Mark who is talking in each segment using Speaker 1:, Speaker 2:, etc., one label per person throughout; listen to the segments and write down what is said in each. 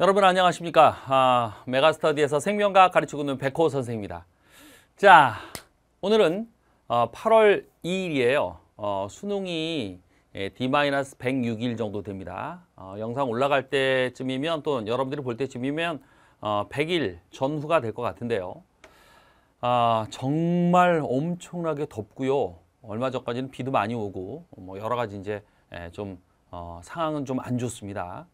Speaker 1: 여러분 안녕하십니까 아, 메가스터디에서 생명과학 가르치고 있는 백호 선생입니다 자 오늘은 어, 8월 2일이에요 어, 수능이 예, D-106일 정도 됩니다 어, 영상 올라갈 때쯤이면 또 여러분들이 볼 때쯤이면 어, 100일 전후가 될 것 같은데요 아, 정말 엄청나게 덥고요 얼마 전까지는 비도 많이 오고 뭐 여러 가지 이제 예, 좀 어, 상황은 좀 안 좋습니다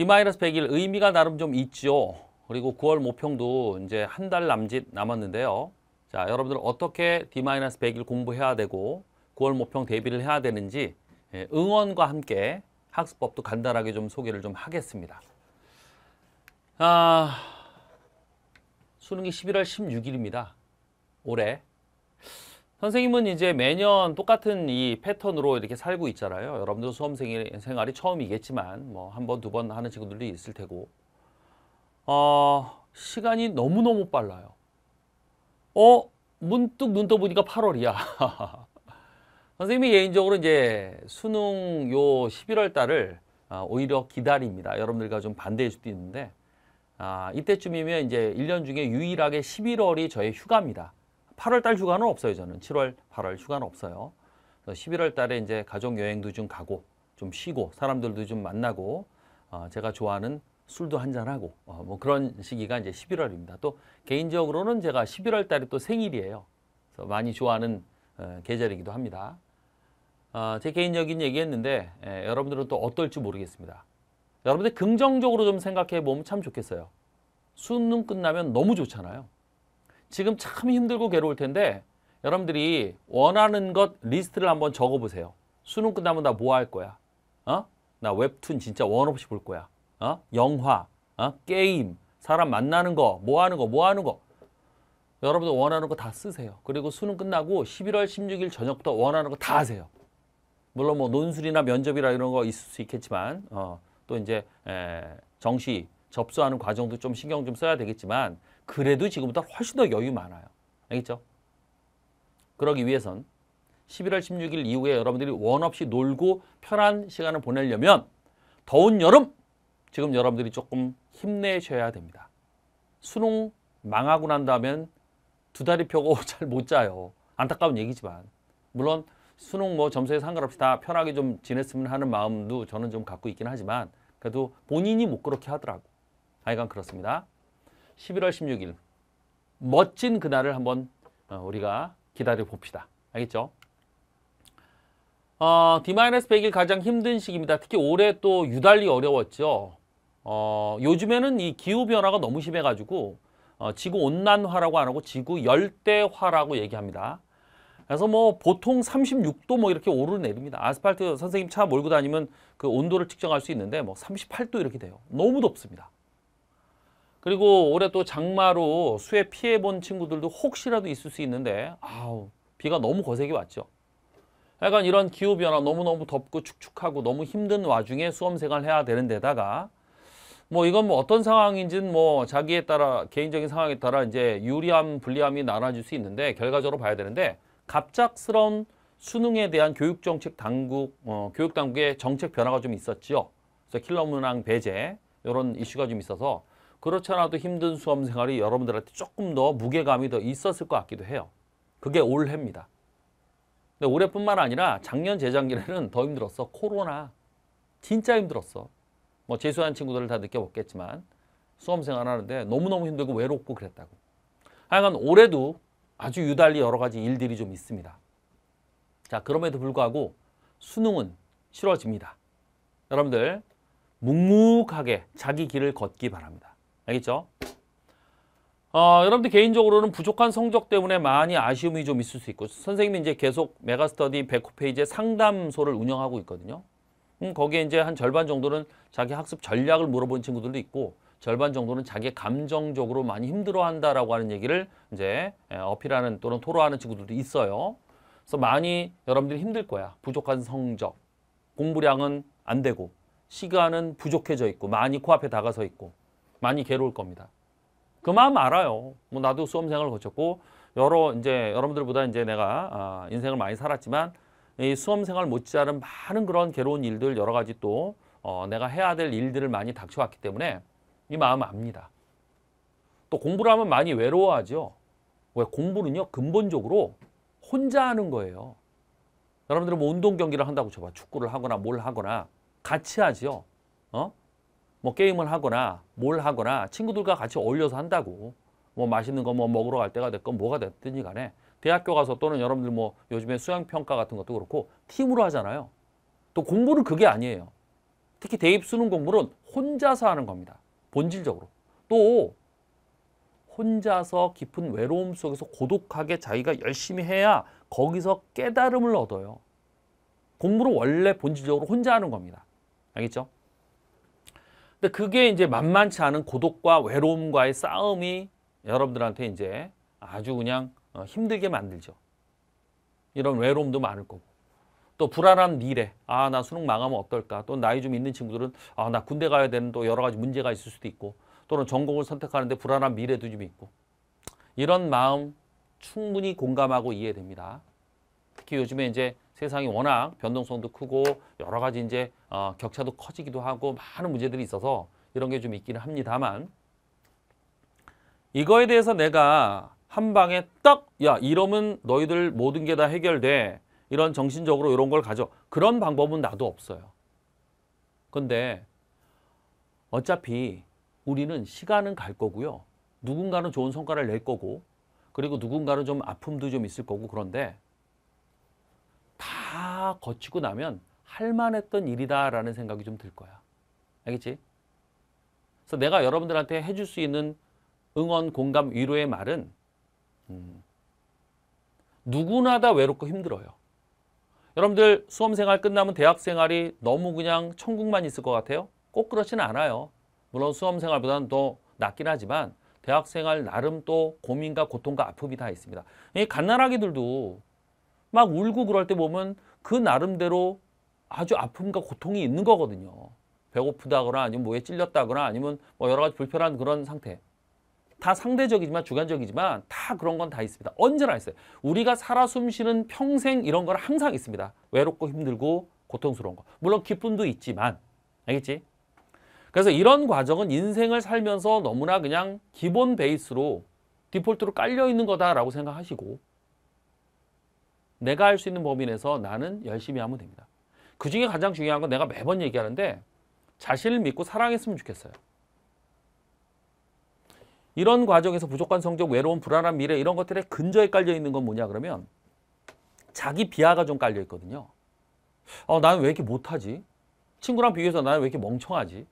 Speaker 1: D-100일 의미가 나름 좀있죠 그리고 9월 모평도 이제 한 달 남짓 남았는데요. 자, 여러분들 어떻게 D-100일 공부해야 되고 9월 모평 대비를 해야 되는지 예, 응원과 함께 학습법도 간단하게 좀 소개를 좀 하겠습니다. 아, 수능이 11월 16일입니다. 올해 선생님은 이제 매년 똑같은 이 패턴으로 이렇게 살고 있잖아요. 여러분들 수험생 생활이 처음이겠지만 뭐 한 번, 두 번 하는 친구들도 있을 테고 어, 시간이 너무너무 빨라요. 어? 문득 눈 떠보니까 8월이야. 선생님이 개인적으로 이제 수능 요 11월 달을 아, 오히려 기다립니다. 여러분들과 좀 반대일 수도 있는데 아, 이때쯤이면 이제 1년 중에 유일하게 11월이 저의 휴가입니다. 8월 달 휴가는 없어요. 저는 7월, 8월 휴가는 없어요. 11월 달에 이제 가족 여행도 좀 가고 좀 쉬고 사람들도 좀 만나고 어, 제가 좋아하는 술도 한잔하고 어, 뭐 그런 시기가 이제 11월입니다. 또 개인적으로는 제가 11월 달에 또 생일이에요. 그래서 많이 좋아하는 어, 계절이기도 합니다. 어, 제 개인적인 얘기했는데 예, 여러분들은 또 어떨지 모르겠습니다. 여러분들 긍정적으로 좀 생각해 보면 참 좋겠어요. 수능 끝나면 너무 좋잖아요. 지금 참 힘들고 괴로울 텐데 여러분들이 원하는 것 리스트를 한번 적어보세요. 수능 끝나면 나 뭐 할 거야? 어? 나 웹툰 진짜 원 없이 볼 거야. 어? 영화, 어? 게임, 사람 만나는 거, 뭐 하는 거, 뭐 하는 거. 여러분들 원하는 거 다 쓰세요. 그리고 수능 끝나고 11월 16일 저녁부터 원하는 거 다 하세요. 물론 뭐 논술이나 면접이라 이런 거 있을 수 있겠지만 어, 또 이제 에, 정시 접수하는 과정도 좀 신경 좀 써야 되겠지만 그래도 지금보다 훨씬 더 여유 많아요. 알겠죠? 그러기 위해선 11월 16일 이후에 여러분들이 원 없이 놀고 편한 시간을 보내려면 더운 여름 지금 여러분들이 조금 힘내셔야 됩니다. 수능 망하고 난 다음엔 두 다리 펴고 잘 못 자요. 안타까운 얘기지만 물론 수능 뭐 점수에 상관없이 다 편하게 좀 지냈으면 하는 마음도 저는 좀 갖고 있긴 하지만 그래도 본인이 못 그렇게 하더라고. 하여간 그렇습니다. 11월 16일 멋진 그날을 한번 어, 우리가 기다려 봅시다. 알겠죠? 어, D-100일 가장 힘든 시기입니다. 특히 올해 또 유달리 어려웠죠. 어, 요즘에는 이 기후변화가 너무 심해가지고 어, 지구온난화라고 안 하고 지구열대화라고 얘기합니다. 그래서 뭐 보통 36도 뭐 이렇게 오르내립니다. 아스팔트 선생님 차 몰고 다니면 그 온도를 측정할 수 있는데 뭐 38도 이렇게 돼요. 너무 덥습니다. 그리고 올해 또 장마로 수해 피해 본 친구들도 혹시라도 있을 수 있는데 아우 비가 너무 거세게 왔죠. 약간 이런 기후변화 너무너무 덥고 축축하고 너무 힘든 와중에 수험생활 해야 되는 데다가 뭐 이건 뭐 어떤 상황인지는 뭐 자기에 따라 개인적인 상황에 따라 이제 유리함 불리함이 나눠질 수 있는데 결과적으로 봐야 되는데 갑작스러운 수능에 대한 교육정책 당국 어, 교육당국의 정책 변화가 좀있었죠 그래서 킬러 문항 배제 이런 이슈가 좀 있어서 그렇잖아도 힘든 수험 생활이 여러분들한테 조금 더 무게감이 더 있었을 것 같기도 해요. 그게 올해입니다. 근데 올해뿐만 아니라 작년 재작년에는 더 힘들었어. 코로나 진짜 힘들었어. 뭐 재수한 친구들을 다 느껴봤겠지만 수험 생활하는데 너무너무 힘들고 외롭고 그랬다고. 하여간 올해도 아주 유달리 여러 가지 일들이 좀 있습니다. 자 그럼에도 불구하고 수능은 싫어집니다. 여러분들 묵묵하게 자기 길을 걷기 바랍니다. 알겠죠? 어, 여러분들 개인적으로는 부족한 성적 때문에 많이 아쉬움이 좀 있을 수 있고 선생님이 이제 계속 메가스터디 백호페이지에 상담소를 운영하고 있거든요. 음, 거기에 이제 한 절반 정도는 자기 학습 전략을 물어본 친구들도 있고 절반 정도는 자기 감정적으로 많이 힘들어한다라고 하는 얘기를 이제 예, 어필하는 또는 토로하는 친구들도 있어요. 그래서 많이 여러분들이 힘들 거야. 부족한 성적, 공부량은 안 되고 시간은 부족해져 있고 많이 코앞에 다가서 있고 많이 괴로울 겁니다. 그 마음 알아요. 뭐 나도 수험생을 거쳤고 여러 이제 여러분들보다 이제 내가 아, 인생을 많이 살았지만 이 수험생활 못지않은 많은 그런 괴로운 일들 여러 가지 또 어, 내가 해야 될 일들을 많이 닥쳐왔기 때문에 이 마음 압니다. 또 공부를 하면 많이 외로워하죠. 왜 공부는요 근본적으로 혼자 하는 거예요. 여러분들은 뭐 운동 경기를 한다고 쳐봐 축구를 하거나 뭘 하거나 같이 하지 어? 뭐 게임을 하거나 뭘 하거나 친구들과 같이 어울려서 한다고 뭐 맛있는 거 뭐 먹으러 갈 때가 됐건 뭐가 됐든지 간에 대학교 가서 또는 여러분들 뭐 요즘에 수양평가 같은 것도 그렇고 팀으로 하잖아요. 또 공부는 그게 아니에요. 특히 대입 수능 공부는 혼자서 하는 겁니다. 본질적으로. 또 혼자서 깊은 외로움 속에서 고독하게 자기가 열심히 해야 거기서 깨달음을 얻어요. 공부를 원래 본질적으로 혼자 하는 겁니다. 알겠죠? 근데 그게 이제 만만치 않은 고독과 외로움과의 싸움이 여러분들한테 이제 아주 그냥 어, 힘들게 만들죠. 이런 외로움도 많을 거고. 또 불안한 미래. 아, 나 수능 망하면 어떨까? 또 나이 좀 있는 친구들은 아, 나 군대 가야 되는 또 여러 가지 문제가 있을 수도 있고 또는 전공을 선택하는데 불안한 미래도 좀 있고. 이런 마음 충분히 공감하고 이해됩니다. 특히 요즘에 이제 세상이 워낙 변동성도 크고 여러 가지 이제 어, 격차도 커지기도 하고 많은 문제들이 있어서 이런 게 좀 있기는 합니다만 이거에 대해서 내가 한 방에 딱야 이러면 너희들 모든 게 다 해결돼 이런 정신적으로 이런 걸 가져 그런 방법은 나도 없어요. 근데 어차피 우리는 시간은 갈 거고요. 누군가는 좋은 성과를 낼 거고 그리고 누군가는 좀 아픔도 좀 있을 거고 그런데 거치고 나면 할만했던 일이다라는 생각이 좀 들 거야. 알겠지? 그래서 내가 여러분들한테 해줄 수 있는 응원, 공감, 위로의 말은 음, 누구나 다 외롭고 힘들어요. 여러분들 수험생활 끝나면 대학생활이 너무 그냥 천국만 있을 것 같아요? 꼭 그렇지는 않아요. 물론 수험생활보다는 더 낫긴 하지만 대학생활 나름 또 고민과 고통과 아픔이 다 있습니다. 이 갓난아기들도 막 울고 그럴 때 보면 그 나름대로 아주 아픔과 고통이 있는 거거든요. 배고프다거나 아니면 뭐에 찔렸다거나 아니면 뭐 여러 가지 불편한 그런 상태. 다 상대적이지만 주관적이지만 다 그런 건 다 있습니다. 언제나 있어요. 우리가 살아 숨쉬는 평생 이런 건 항상 있습니다. 외롭고 힘들고 고통스러운 거. 물론 기쁨도 있지만 알겠지? 그래서 이런 과정은 인생을 살면서 너무나 그냥 기본 베이스로 디폴트로 깔려 있는 거다라고 생각하시고 내가 할 수 있는 범위 내에서 나는 열심히 하면 됩니다. 그 중에 가장 중요한 건 내가 매번 얘기하는데 자신을 믿고 사랑했으면 좋겠어요. 이런 과정에서 부족한 성적, 외로움, 불안한 미래 이런 것들에 근저에 깔려 있는 건 뭐냐 그러면 자기 비하가 좀 깔려 있거든요. 어, 나는 왜 이렇게 못하지? 친구랑 비교해서 나는 왜 이렇게 멍청하지?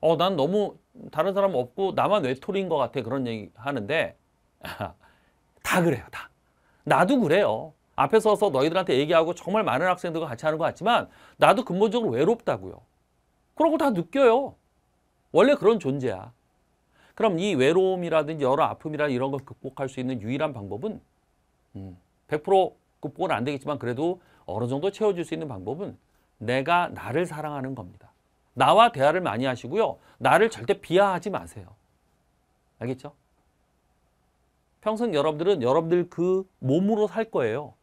Speaker 1: 어, 난 너무 다른 사람 없고 나만 외톨인것 같아 그런 얘기 하는데 다 그래요, 다. 나도 그래요. 앞에 서서 너희들한테 얘기하고 정말 많은 학생들과 같이 하는 것 같지만 나도 근본적으로 외롭다고요. 그런 걸다 느껴요. 원래 그런 존재야. 그럼 이 외로움이라든지 여러 아픔이라 든지 이런 걸 극복할 수 있는 유일한 방법은 음, 100% 극복은 안 되겠지만 그래도 어느 정도 채워줄 수 있는 방법은 내가 나를 사랑하는 겁니다. 나와 대화를 많이 하시고요. 나를 절대 비하하지 마세요. 알겠죠? 평생 여러분들은 여러분들 그 몸으로 살 거예요.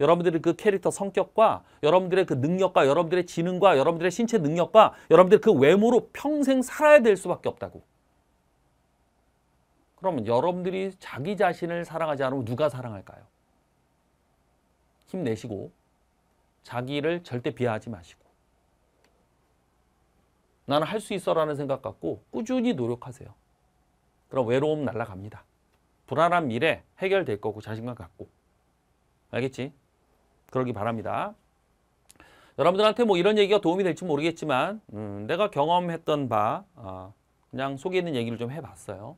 Speaker 1: 여러분들의 그 캐릭터 성격과 여러분들의 그 능력과 여러분들의 지능과 여러분들의 신체 능력과 여러분들의 그 외모로 평생 살아야 될 수밖에 없다고. 그러면 여러분들이 자기 자신을 사랑하지 않으면 누가 사랑할까요? 힘내시고 자기를 절대 비하하지 마시고 나는 할 수 있어라는 생각 갖고 꾸준히 노력하세요. 그럼 외로움 날라갑니다. 불안한 미래 해결될 거고 자신감 갖고 알겠지? 그러기 바랍니다. 여러분들한테 뭐 이런 얘기가 도움이 될지 모르겠지만 음, 내가 경험했던 바 어, 그냥 속에 있는 얘기를 좀 해봤어요.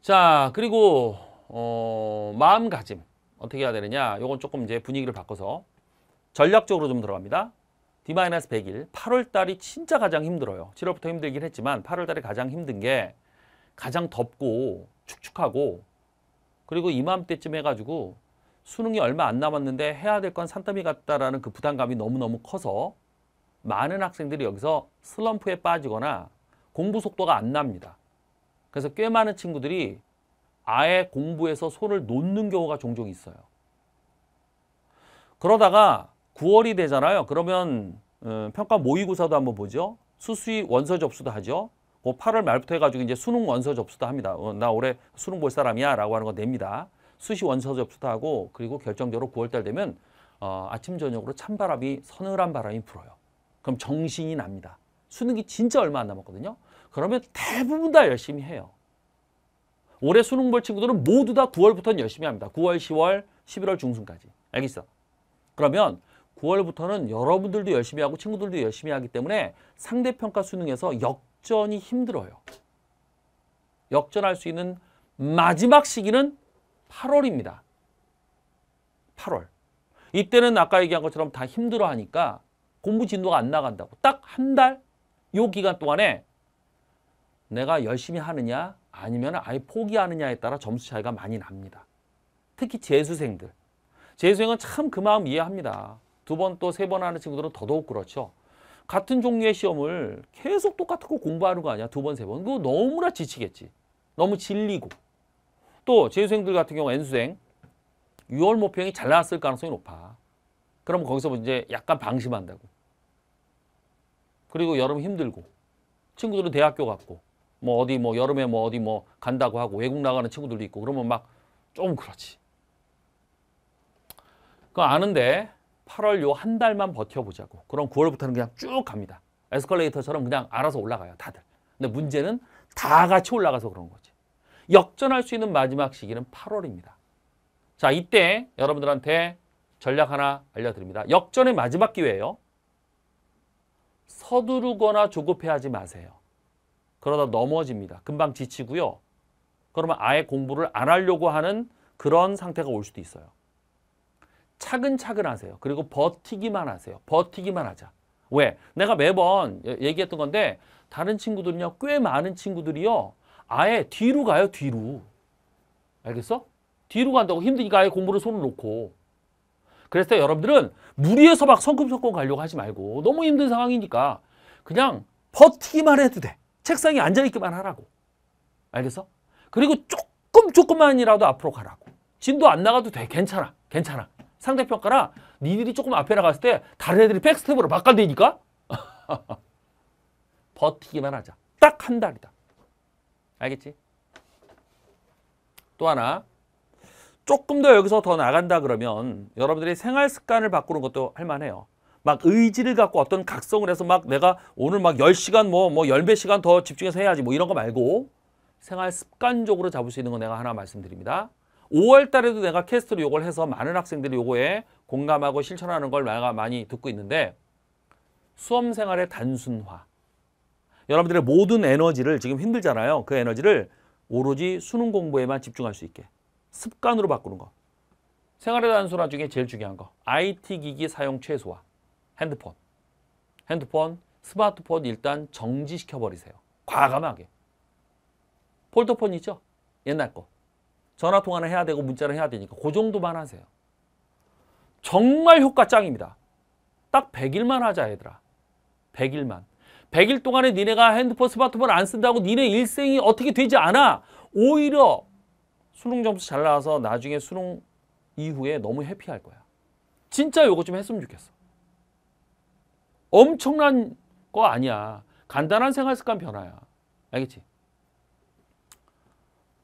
Speaker 1: 자 그리고 어, 마음가짐 어떻게 해야 되느냐 이건 조금 이제 분위기를 바꿔서 전략적으로 좀 들어갑니다. D-100일 8월달이 진짜 가장 힘들어요. 7월부터 힘들긴 했지만 8월달이 가장 힘든 게 가장 덥고 축축하고 그리고 이맘때쯤 해가지고 수능이 얼마 안 남았는데 해야 될 건 산더미 같다라는 그 부담감이 너무너무 커서 많은 학생들이 여기서 슬럼프에 빠지거나 공부 속도가 안 납니다. 그래서 꽤 많은 친구들이 아예 공부에서 손을 놓는 경우가 종종 있어요. 그러다가 9월이 되잖아요. 그러면 어, 평가 모의고사도 한번 보죠. 수수의 원서 접수도 하죠. 8월 그 말부터 해가지고 이제 수능 원서 접수도 합니다. 어, 나 올해 수능 볼 사람이야 라고 하는 거 냅니다. 수시 원서 접수도 하고 그리고 결정적으로 9월달 되면 어, 아침 저녁으로 찬바람이 서늘한 바람이 불어요. 그럼 정신이 납니다. 수능이 진짜 얼마 안 남았거든요. 그러면 대부분 다 열심히 해요. 올해 수능 볼 친구들은 모두 다 9월부터는 열심히 합니다. 9월, 10월, 11월 중순까지. 알겠어? 그러면 9월부터는 여러분들도 열심히 하고 친구들도 열심히 하기 때문에 상대평가 수능에서 역전이 힘들어요. 역전할 수 있는 마지막 시기는 8월입니다. 8월. 이때는 아까 얘기한 것처럼 다 힘들어하니까 공부 진도가 안 나간다고. 딱 한달요 기간 동안에 내가 열심히 하느냐 아니면 아예 포기하느냐에 따라 점수 차이가 많이 납니다. 특히 재수생들. 재수생은 참 그 마음 이해합니다. 두 번 또 세 번 하는 친구들은 더더욱 그렇죠. 같은 종류의 시험을 계속 똑같은 거 공부하는 거 아니야. 두 번, 세 번. 그거 너무나 지치겠지. 너무 질리고. 또 재수생들 같은 경우 N수생 6월 모평이 잘 나왔을 가능성이 높아. 그러면 거기서 이제 약간 방심한다고. 그리고 여름 힘들고 친구들은 대학교 갔고 뭐 어디 뭐 여름에 뭐 어디 뭐 간다고 하고 외국 나가는 친구들도 있고 그러면 막 좀 그렇지. 그거 아는데 8월 요 한 달만 버텨보자고. 그럼 9월부터는 그냥 쭉 갑니다. 에스컬레이터처럼 그냥 알아서 올라가요 다들. 근데 문제는 다 같이 올라가서 그런 거지. 역전할 수 있는 마지막 시기는 8월입니다. 자, 이때 여러분들한테 전략 하나 알려드립니다. 역전의 마지막 기회예요. 서두르거나 조급해하지 마세요. 그러다 넘어집니다. 금방 지치고요. 그러면 아예 공부를 안 하려고 하는 그런 상태가 올 수도 있어요. 차근차근 하세요. 그리고 버티기만 하세요. 버티기만 하자. 왜? 내가 매번 얘기했던 건데 다른 친구들은요. 꽤 많은 친구들이요. 아예 뒤로 가요, 뒤로. 알겠어? 뒤로 간다고 힘드니까 아예 공부를 손을 놓고. 그래서 랬 여러분들은 무리해서 막 성큼성큼 가려고 하지 말고 너무 힘든 상황이니까 그냥 버티기만 해도 돼. 책상에 앉아있기만 하라고. 알겠어? 그리고 조금 조금만이라도 앞으로 가라고. 진도 안 나가도 돼. 괜찮아. 괜찮아. 상대평가라 니들이 조금 앞에 나갔을 때 다른 애들이 백스텝으로 막간대니까 버티기만 하자. 딱 한 달이다. 알겠지? 또 하나 조금 더 여기서 더 나간다 그러면 여러분들이 생활 습관을 바꾸는 것도 할만해요. 막 의지를 갖고 어떤 각성을 해서 막 내가 오늘 막 10시간 뭐, 뭐열몇 시간 더 집중해서 해야지 뭐 이런 거 말고 생활 습관적으로 잡을 수 있는 거 내가 하나 말씀드립니다. 5월 달에도 내가 캐스트로 요걸 해서 많은 학생들이 요거에 공감하고 실천하는 걸 내가 많이 듣고 있는데 수험 생활의 단순화. 여러분들의 모든 에너지를 지금 힘들잖아요. 그 에너지를 오로지 수능 공부에만 집중할 수 있게 습관으로 바꾸는 거. 생활의 단순화 중에 제일 중요한 거. IT 기기 사용 최소화. 핸드폰. 핸드폰, 스마트폰 일단 정지시켜 버리세요. 과감하게. 폴더폰 있죠? 옛날 거. 전화 통화는 해야 되고 문자는 해야 되니까 그 정도만 하세요. 정말 효과 짱입니다. 딱 100일만 하자 얘들아. 100일만. 100일 동안에 니네가 핸드폰, 스마트폰 안 쓴다고 니네 일생이 어떻게 되지 않아. 오히려 수능 점수 잘 나와서 나중에 수능 이후에 너무 해피할 거야. 진짜 요거 좀 했으면 좋겠어. 엄청난 거 아니야. 간단한 생활 습관 변화야. 알겠지?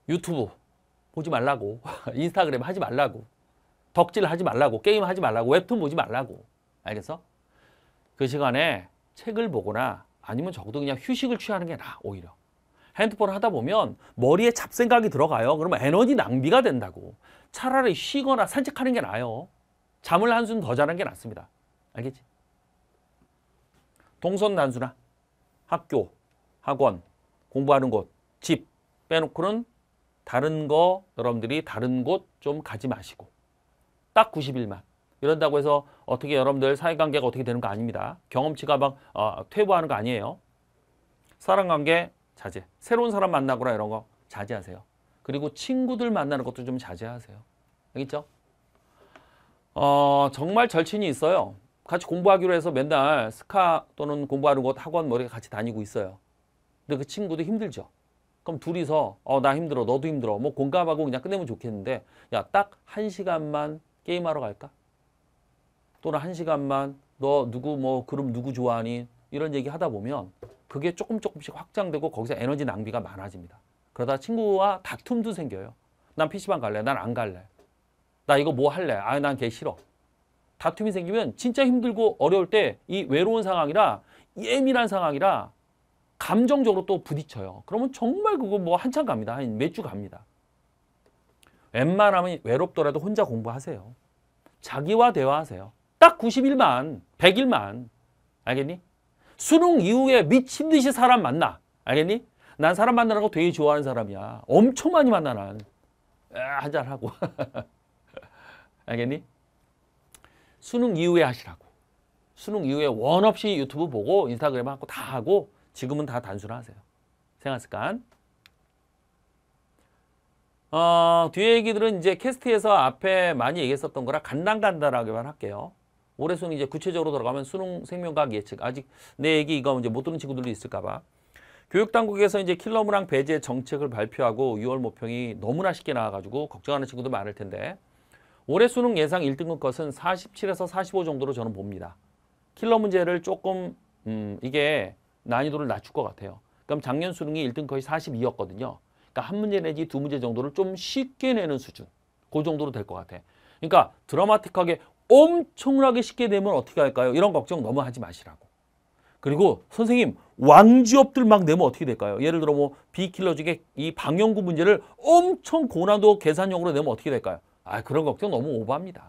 Speaker 1: 유튜브 보지 말라고. 인스타그램 하지 말라고. 덕질 하지 말라고. 게임 하지 말라고. 웹툰 보지 말라고. 알겠어? 그 시간에 책을 보거나 아니면 적어도 그냥 휴식을 취하는 게 나아 오히려 핸드폰을 하다 보면 머리에 잡생각이 들어가요 그러면 에너지 낭비가 된다고 차라리 쉬거나 산책하는 게 나아요 잠을 한숨 더 자는 게 낫습니다 알겠지? 동선단수나 학교, 학원, 공부하는 곳, 집 빼놓고는 다른 거 여러분들이 다른 곳 좀 가지 마시고 딱 90일만 이런다고 해서 어떻게 여러분들 사회관계가 어떻게 되는 거 아닙니다. 경험치가 막 어, 퇴보하는 거 아니에요. 사랑관계 자제. 새로운 사람 만나거나 이런 거 자제하세요. 그리고 친구들 만나는 것도 좀 자제하세요. 알겠죠? 어, 정말 절친이 있어요. 같이 공부하기로 해서 맨날 스카 또는 공부하는 곳 학원 머리 같이 다니고 있어요. 근데 그 친구도 힘들죠. 그럼 둘이서 어나 힘들어 너도 힘들어 뭐 공감하고 그냥 끝내면 좋겠는데 야딱 한 시간만 게임하러 갈까? 또는 한 시간만 너 누구 뭐 그럼 누구 좋아하니 이런 얘기 하다 보면 그게 조금 조금씩 확장되고 거기서 에너지 낭비가 많아집니다. 그러다 친구와 다툼도 생겨요. 난 PC방 갈래. 난 안 갈래. 나 이거 뭐 할래. 아, 난걔 싫어. 다툼이 생기면 진짜 힘들고 어려울 때 이 외로운 상황이라 예민한 상황이라 감정적으로 또 부딪혀요. 그러면 정말 그거 뭐 한참 갑니다. 한 몇 주 갑니다. 웬만하면 외롭더라도 혼자 공부하세요. 자기와 대화하세요. 딱 90일만, 100일만. 알겠니? 수능 이후에 미친 듯이 사람 만나. 알겠니? 난 사람 만나라고 되게 좋아하는 사람이야. 엄청 많이 만나 난. 아, 한잔하고. 알겠니? 수능 이후에 하시라고. 수능 이후에 원 없이 유튜브 보고 인스타그램 하고 다 하고 지금은 다 단순화하세요. 생활 습관. 어, 뒤에 얘기들은 이제 캐스트에서 앞에 많이 얘기했었던 거라 간단간단하게만 할게요. 올해 수능 이제 구체적으로 들어가면 수능 생명과학 예측 아직 내 얘기 이거 이제 못 들은 친구들도 있을까봐 교육당국에서 이제 킬러무랑 배제 정책을 발표하고 6월 모평이 너무나 쉽게 나와가지고 걱정하는 친구도 많을 텐데 올해 수능 예상 1등급 것은 47에서 45 정도로 저는 봅니다. 킬러 문제를 조금 음, 이게 난이도를 낮출 것 같아요. 그럼 작년 수능이 1등 거의 42였거든요. 그러니까 한 문제 내지 두 문제 정도를 좀 쉽게 내는 수준. 그 정도로 될 것 같아. 그러니까 드라마틱하게 엄청나게 쉽게 되면 어떻게 할까요? 이런 걱정 너무 하지 마시라고. 그리고 선생님 왕지업들 막 내면 어떻게 될까요? 예를 들어 뭐 비킬러 중에 이 방영구 문제를 엄청 고난도 계산형으로 내면 어떻게 될까요? 아 그런 걱정 너무 오버합니다.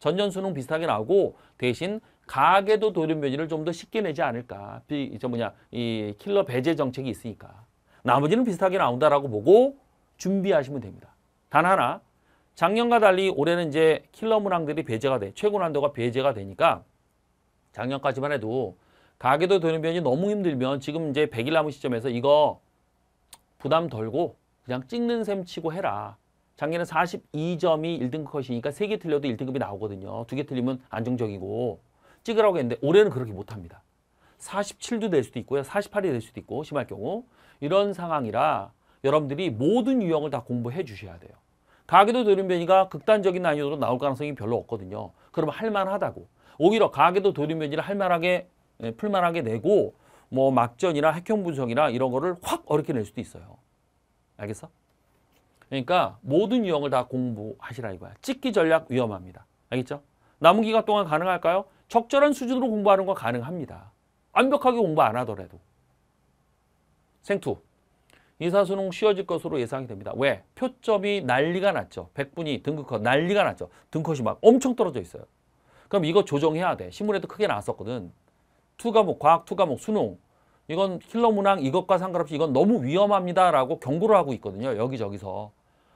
Speaker 1: 전년수능 비슷하게 나오고 대신 가계도 도련 면제를 좀 더 쉽게 내지 않을까. 비, 저 뭐냐 이 킬러 배제 정책이 있으니까. 나머지는 비슷하게 나온다라고 보고 준비하시면 됩니다. 단 하나 작년과 달리 올해는 이제 킬러 문항들이 배제가 돼. 최고 난도가 배제가 되니까 작년까지만 해도 가계도 되는 변이 너무 힘들면 지금 이제 100일 남은 시점에서 이거 부담 덜고 그냥 찍는 셈 치고 해라. 작년에 42점이 1등급 컷이니까 3개 틀려도 1등급이 나오거든요. 2개 틀리면 안정적이고 찍으라고 했는데 올해는 그렇게 못합니다. 47도 될 수도 있고요. 48이 될 수도 있고 심할 경우 이런 상황이라 여러분들이 모든 유형을 다 공부해 주셔야 돼요. 가계도 돌연변이가 극단적인 난이도로 나올 가능성이 별로 없거든요. 그러면 할만하다고. 오히려 가계도 돌연변이를 할만하게 예, 풀만하게 내고 뭐 막전이나 핵형 분석이나 이런 거를 확 어렵게 낼 수도 있어요. 알겠어? 그러니까 모든 유형을 다 공부하시라 이거야. 찍기 전략 위험합니다. 알겠죠? 남은 기간 동안 가능할까요? 적절한 수준으로 공부하는 건 가능합니다. 완벽하게 공부 안 하더라도. 생투. 이사수능 쉬워질 것으로 예상이 됩니다. 왜? 표점이 난리가 났죠. 백분위 등급컷 난리가 났죠. 등컷이 막 엄청 떨어져 있어요. 그럼 이거 조정해야 돼. 신문에도 크게 나왔었거든. 투 과목, 과학 투 과목, 수능. 이건 킬러 문항 이것과 상관없이 이건 너무 위험합니다라고 경고를 하고 있거든요. 여기저기서.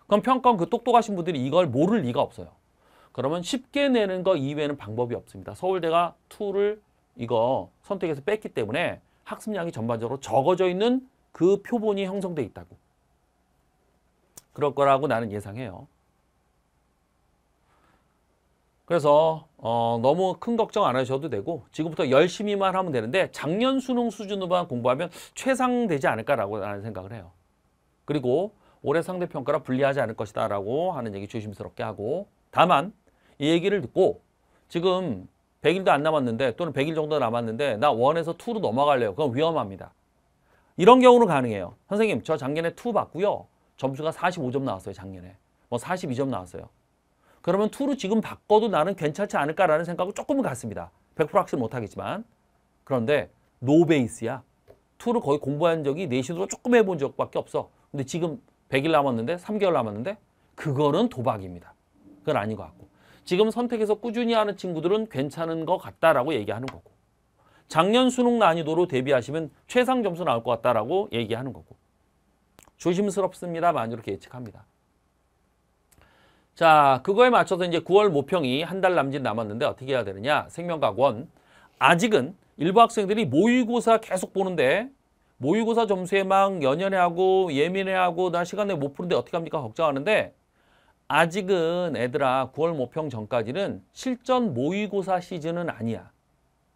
Speaker 1: 그럼 평가원 그 똑똑하신 분들이 이걸 모를 리가 없어요. 그러면 쉽게 내는 거 이외에는 방법이 없습니다. 서울대가 투를 이거 선택해서 뺐기 때문에 학습량이 전반적으로 적어져 있는 그 표본이 형성돼 있다고. 그럴 거라고 나는 예상해요. 그래서 어, 너무 큰 걱정 안 하셔도 되고 지금부터 열심히만 하면 되는데 작년 수능 수준으로만 공부하면 최상되지 않을까라고 나는 생각을 해요. 그리고 올해 상대평가라 불리하지 않을 것이다 라고 하는 얘기 조심스럽게 하고 다만 이 얘기를 듣고 지금 100일도 안 남았는데 또는 100일 정도 남았는데 나 원에서 투로 넘어갈래요. 그건 위험합니다. 이런 경우는 가능해요. 선생님 저 작년에 투봤고요 점수가 45점 나왔어요. 작년에. 뭐 42점 나왔어요. 그러면 투로 지금 바꿔도 나는 괜찮지 않을까라는 생각은 조금은 같습니다. 100% 확실 히 못하겠지만. 그런데 노베이스야. 투를 거의 공부한 적이 내신으로 조금 해본 적밖에 없어. 근데 지금 100일 남았는데 3개월 남았는데 그거는 도박입니다. 그건 아닌 것 같고. 지금 선택해서 꾸준히 하는 친구들은 괜찮은 것 같다라고 얘기하는 거고. 작년 수능 난이도로 대비하시면 최상 점수 나올 것 같다라고 얘기하는 거고 조심스럽습니다만 이렇게 예측합니다. 자 그거에 맞춰서 이제 9월 모평이 한 달 남짓 남았는데 어떻게 해야 되느냐 생명과원 학 아직은 일부 학생들이 모의고사 계속 보는데 모의고사 점수에 막 연연해하고 예민해하고 나 시간 에못 푸는데 어떻게 합니까 걱정하는데 아직은 애들아 9월 모평 전까지는 실전 모의고사 시즌은 아니야.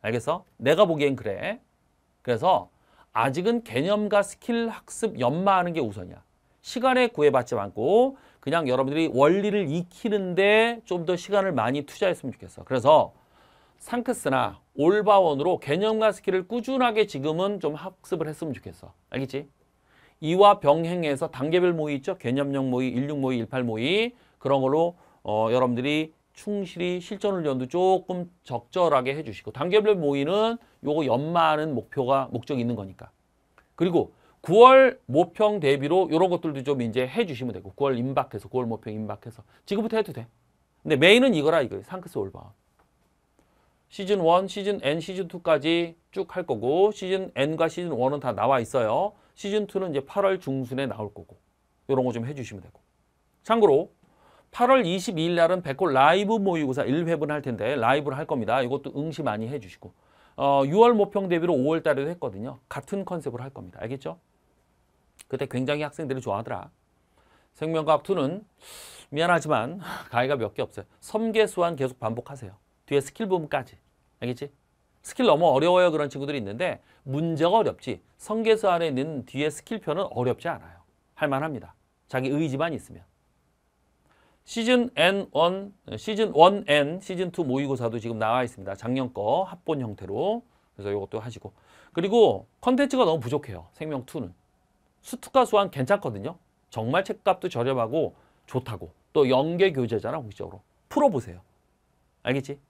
Speaker 1: 알겠어? 내가 보기엔 그래. 그래서 아직은 개념과 스킬 학습 연마하는 게 우선이야. 시간에 구애받지 않고 그냥 여러분들이 원리를 익히는데 좀 더 시간을 많이 투자했으면 좋겠어. 그래서 상크스나 올바원으로 개념과 스킬을 꾸준하게 지금은 좀 학습을 했으면 좋겠어. 알겠지? 이와 병행해서 단계별 모의 있죠? 개념형 모의, 16 모의, 18 모의 그런 걸로 어, 여러분들이 충실히 실전 훈련도 조금 적절하게 해주시고 단계별 모의는 요거 연마하는 목표가 목적이 있는 거니까 그리고 9월 모평 대비로 이런 것들도 좀 이제 해주시면 되고 9월 임박해서 9월 모평 임박해서 지금부터 해도 돼 근데 메인은 이거라 이거 상크스 올바운 시즌 1, 시즌 N, 시즌 2까지 쭉 할 거고 시즌 N과 시즌 1은 다 나와 있어요 시즌 2는 이제 8월 중순에 나올 거고 이런 거 좀 해주시면 되고 참고로 8월 22일 날은 배꼽 라이브 모의고사 1회분 할 텐데 라이브를 할 겁니다. 이것도 응시 많이 해주시고 어, 6월 모평 대비로 5월 달에도 했거든요. 같은 컨셉으로 할 겁니다. 알겠죠? 그때 굉장히 학생들이 좋아하더라. 생명과학 2는 미안하지만 가위가몇 개 없어요. 섬계수환 계속 반복하세요. 뒤에 스킬 부분까지. 알겠지? 스킬 너무 어려워요 그런 친구들이 있는데 문제가 어렵지 성계수 안에 있는 뒤에 스킬표는 어렵지 않아요. 할만합니다. 자기 의지만 있으면. 시즌 N1, 시즌 1N, 시즌 2 모의고사도 지금 나와 있습니다. 작년 거 합본 형태로. 그래서 이것도 하시고. 그리고 컨텐츠가 너무 부족해요. 생명2는. 수특과 수완 괜찮거든요. 정말 책값도 저렴하고 좋다고. 또 연계 교재잖아, 공식적으로. 풀어보세요. 알겠지?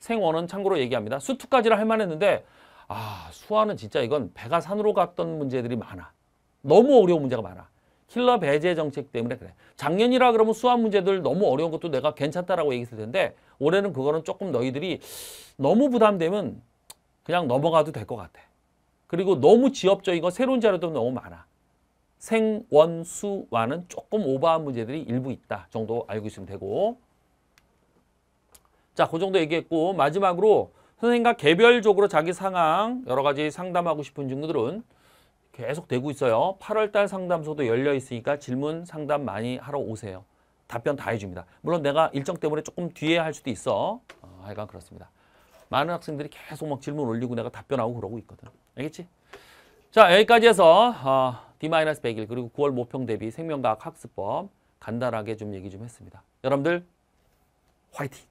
Speaker 1: 생원은 참고로 얘기합니다. 수특까지를 할만했는데 아수완은 진짜 이건 배가 산으로 갔던 문제들이 많아. 너무 어려운 문제가 많아. 킬러 배제 정책 때문에 그래. 작년이라 그러면 수학 문제들 너무 어려운 것도 내가 괜찮다라고 얘기했을 텐데 올해는 그거는 조금 너희들이 너무 부담되면 그냥 넘어가도 될 것 같아. 그리고 너무 지엽적이고 새로운 자료도 너무 많아. 생원수와는 조금 오버한 문제들이 일부 있다 정도 알고 있으면 되고 자, 그 정도 얘기했고 마지막으로 선생님과 개별적으로 자기 상황 여러 가지 상담하고 싶은 친구들은 계속 되고 있어요. 8월달 상담소도 열려 있으니까 질문 상담 많이 하러 오세요. 답변 다 해줍니다. 물론 내가 일정 때문에 조금 뒤에 할 수도 있어. 어, 하여간 그렇습니다. 많은 학생들이 계속 막 질문 올리고 내가 답변하고 그러고 있거든. 알겠지? 자 여기까지 해서 어, D-100일 그리고 9월 모평 대비 생명과학 학습법 간단하게 좀 얘기 좀 했습니다. 여러분들 화이팅!